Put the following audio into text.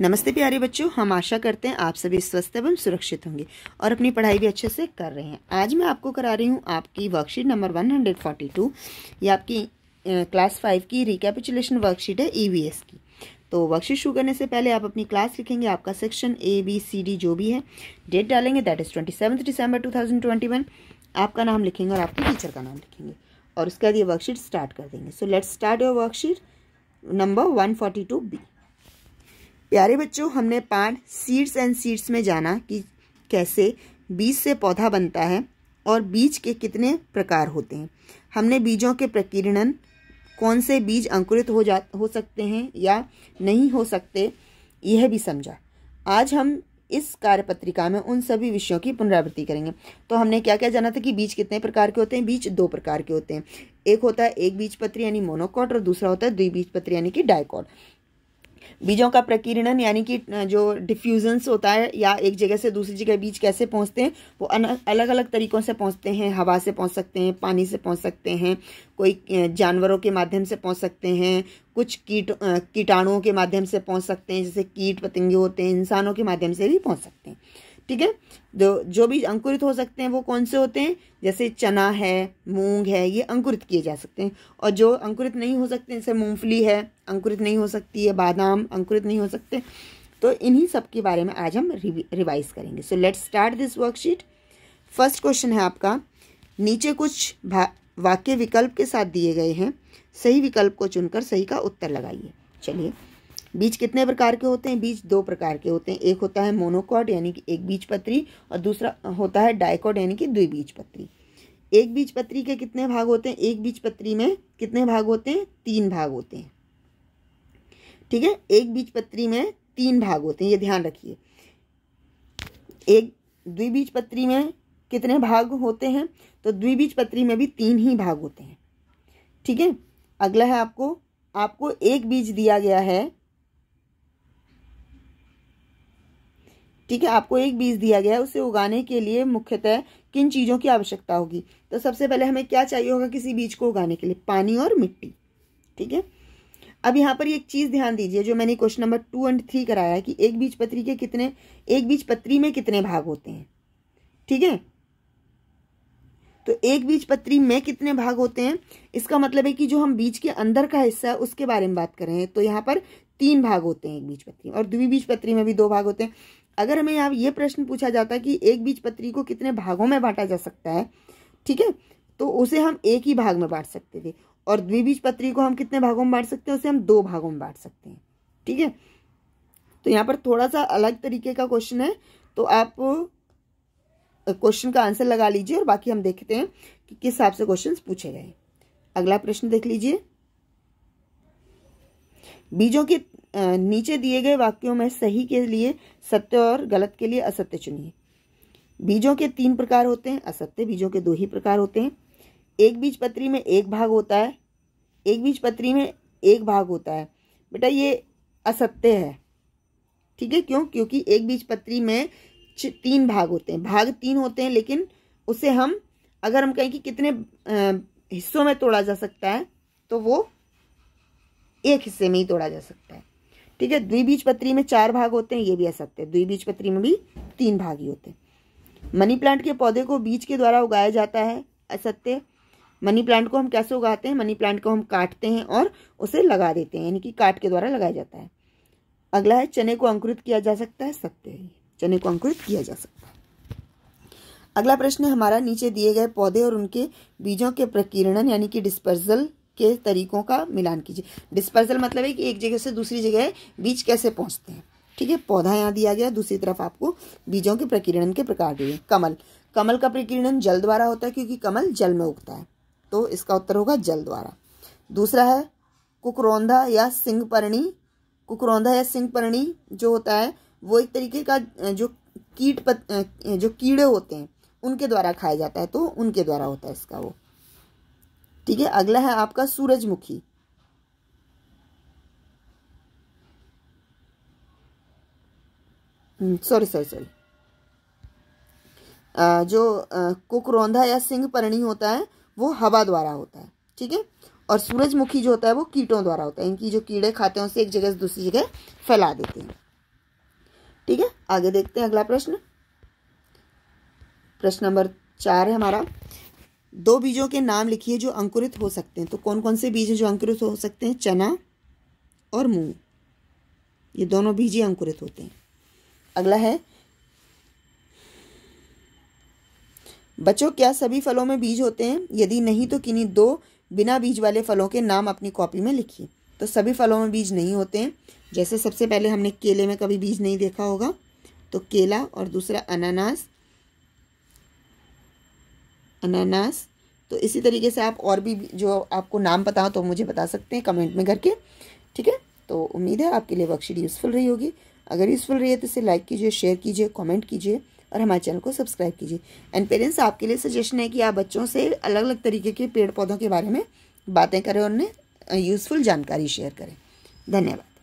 नमस्ते प्यारे बच्चों हम आशा करते हैं आप सभी स्वस्थ एवं सुरक्षित होंगे और अपनी पढ़ाई भी अच्छे से कर रहे हैं आज मैं आपको करा रही हूँ आपकी वर्कशीट नंबर 142 ये आपकी क्लास फाइव की रिकेपिचुलेशन वर्कशीट है ईवीएस e की तो वर्कशीट शुरू करने से पहले आप अपनी क्लास लिखेंगे आपका section A B C D जो भी है डेट डालेंगे that is twenty December two आपका नाम लिखेंगे और आपके टीचर का नाम लिखेंगे और उसके बाद ये वर्कशीट स्टार्ट कर देंगे so let's start your worksheet number one forty two B प्यारे बच्चों हमने पार्ट सीड्स एंड सीड्स में जाना कि कैसे बीज से पौधा बनता है और बीज के कितने प्रकार होते हैं हमने बीजों के प्रकीर्णन कौन से बीज अंकुरित हो जा हो सकते हैं या नहीं हो सकते यह भी समझा आज हम इस कार्यपत्रिका में उन सभी विषयों की पुनरावृत्ति करेंगे तो हमने क्या क्या जाना था कि बीज कितने प्रकार के होते हैं बीज दो प्रकार के होते हैं एक होता है एक बीजपत्री यानी मोनोकॉट और दूसरा होता है द्विबीजपत्री यानी कि डायकॉट बीजों का प्रकीर्णन यानी कि जो डिफ्यूजन्स होता है या एक जगह से दूसरी जगह बीज कैसे पहुँचते हैं वो अलग अलग तरीक़ों से पहुँचते हैं हवा से पहुँच सकते हैं पानी से पहुँच सकते हैं कोई जानवरों के माध्यम से पहुँच सकते हैं कुछ कीट कीटाणुओं के माध्यम से पहुँच सकते हैं जैसे कीट पतंगे होते हैं इंसानों के माध्यम से भी पहुँच सकते हैं ठीक है जो जो भी अंकुरित हो सकते हैं वो कौन से होते हैं जैसे चना है मूंग है ये अंकुरित किए जा सकते हैं और जो अंकुरित नहीं हो सकते जैसे मूंगफली है अंकुरित नहीं हो सकती है बादाम अंकुरित नहीं हो सकते तो इन्हीं सब के बारे में आज हम रिवाइज करेंगे so let's start this worksheet first question है आपका नीचे कुछ वाक्य विकल्प के साथ दिए गए हैं सही विकल्प को चुनकर सही का उत्तर लगाइए चलिए बीज कितने प्रकार के होते हैं बीज दो प्रकार के होते हैं एक होता है मोनोकॉट यानी कि एक बीज पत्री और दूसरा होता है डायकॉट यानी कि बीज पत्री एक बीज पत्री के कितने भाग होते हैं एक बीज पत्री में कितने भाग होते हैं तीन भाग होते हैं ठीक है एक बीज पत्री में तीन भाग होते हैं ये ध्यान रखिए एक द्विबीज पत्री में कितने भाग होते हैं तो द्विबीज पत्री में भी तीन ही भाग होते हैं ठीक है अगला है आपको आपको एक बीज दिया गया है ठीक है आपको एक बीज दिया गया है उसे उगाने के लिए मुख्यतः किन चीज़ों की आवश्यकता होगी तो सबसे पहले हमें क्या चाहिए होगा किसी बीज को उगाने के लिए पानी और मिट्टी ठीक है अब यहाँ पर एक चीज़ ध्यान दीजिए जो मैंने question number two and three कराया है कि एक बीज पत्री के कितने एक बीज पत्री में कितने भाग होते हैं ठीक है तो एक बीज पत्री में कितने भाग होते हैं इसका मतलब है कि जो हम बीज के अंदर का हिस्सा है उसके बारे में बात कर रहे हैं तो यहाँ पर तीन भाग होते हैं एक बीज पत्री और द्विबीज पत्री में भी दो भाग होते हैं अगर हमें यहाँ ये प्रश्न पूछा जाता कि एक बीज पत्री को कितने भागों में बांटा जा सकता है ठीक है तो उसे हम एक ही भाग में बांट सकते थे और द्विबीज पत्री को हम कितने भागों में बांट सकते हैं उसे हम दो भागों में बांट सकते हैं ठीक है तो यहाँ पर थोड़ा सा अलग तरीके का क्वेश्चन है तो आप क्वेश्चन का आंसर लगा लीजिए और बाकी हम देखते हैं कि किस हिसाब से क्वेश्चन पूछे गए अगला प्रश्न देख लीजिए बीजों के नीचे दिए गए वाक्यों में सही के लिए सत्य और गलत के लिए असत्य चुनिए बीजों के तीन प्रकार होते हैं असत्य बीजों के दो ही प्रकार होते हैं एक बीज पत्री में एक भाग होता है एक बीज पत्री में एक भाग होता है बेटा ये असत्य है ठीक है क्यों क्योंकि एक बीज पत्री में तीन भाग होते हैं भाग तीन होते हैं लेकिन उसे हम अगर हम कहें कि कितने हिस्सों में तोड़ा जा सकता है तो वो एक हिस्से में ही तोड़ा जा सकता है ठीक है द्विबीज पत्री में चार भाग होते हैं ये भी ऐसा है हैं द्विबीज पत्री में भी तीन भाग ही होते हैं मनी प्लांट के पौधे को बीज के द्वारा उगाया जाता है असत्य मनी प्लांट को हम कैसे उगाते हैं मनी प्लांट को हम काटते हैं और उसे लगा देते हैं यानी कि काट के द्वारा लगाया जाता है अगला है चने को अंकुरित किया जा सकता है सत्य है चने को अंकुरित किया जा सकता है अगला प्रश्न हमारा नीचे दिए गए पौधे और उनके बीजों के प्रकीर्णन यानी कि डिस्पर्जल के तरीकों का मिलान कीजिए डिस्पर्सल मतलब है कि एक जगह से दूसरी जगह बीज कैसे पहुँचते हैं ठीक है पौधा यहाँ दिया गया दूसरी तरफ आपको बीजों के प्रकीर्णन के प्रकार दिए कमल कमल का प्रकीर्णन जल द्वारा होता है क्योंकि कमल जल में उगता है तो इसका उत्तर होगा जल द्वारा दूसरा है कुकरौंधा या सिंहपर्णी कुकरौंधा या सिंहपर्णी जो होता है वो एक तरीके का जो कीट पत, जो कीड़े होते हैं उनके द्वारा खाया जाता है तो उनके द्वारा होता है इसका वो ठीक है अगला है आपका सूरजमुखी सॉरी सॉरी सॉरी जो कुकरौंधा या सिंह परणी होता है वो हवा द्वारा होता है ठीक है और सूरजमुखी जो होता है वो कीटों द्वारा होता है इनकी जो कीड़े खाते हैं उसे एक जगह से दूसरी जगह फैला देते हैं ठीक है आगे देखते हैं अगला प्रश्न प्रश्न नंबर चार है हमारा दो बीजों के नाम लिखिए जो अंकुरित हो सकते हैं तो कौन कौन से बीज हैं जो अंकुरित हो सकते हैं चना और मूंग ये दोनों बीज ही अंकुरित होते हैं अगला है बच्चों क्या सभी फलों में बीज होते हैं यदि नहीं तो किन्हीं दो बिना बीज वाले फलों के नाम अपनी कॉपी में लिखिए तो सभी फलों में बीज नहीं होते हैं जैसे सबसे पहले हमने केले में कभी बीज नहीं देखा होगा तो केला और दूसरा अनानास अनानास तो इसी तरीके से आप और भी जो आपको नाम पता हो तो मुझे बता सकते हैं कमेंट में करके ठीक है तो उम्मीद है आपके लिए वर्कशीट यूज़फुल रही होगी अगर यूज़फुल रही है तो इसे लाइक कीजिए शेयर कीजिए कमेंट कीजिए और हमारे चैनल को सब्सक्राइब कीजिए एंड पेरेंट्स आपके लिए सजेशन है कि आप बच्चों से अलग अलग तरीके के पेड़ पौधों के बारे में बातें करें और उन्हें यूज़फुल जानकारी शेयर करें धन्यवाद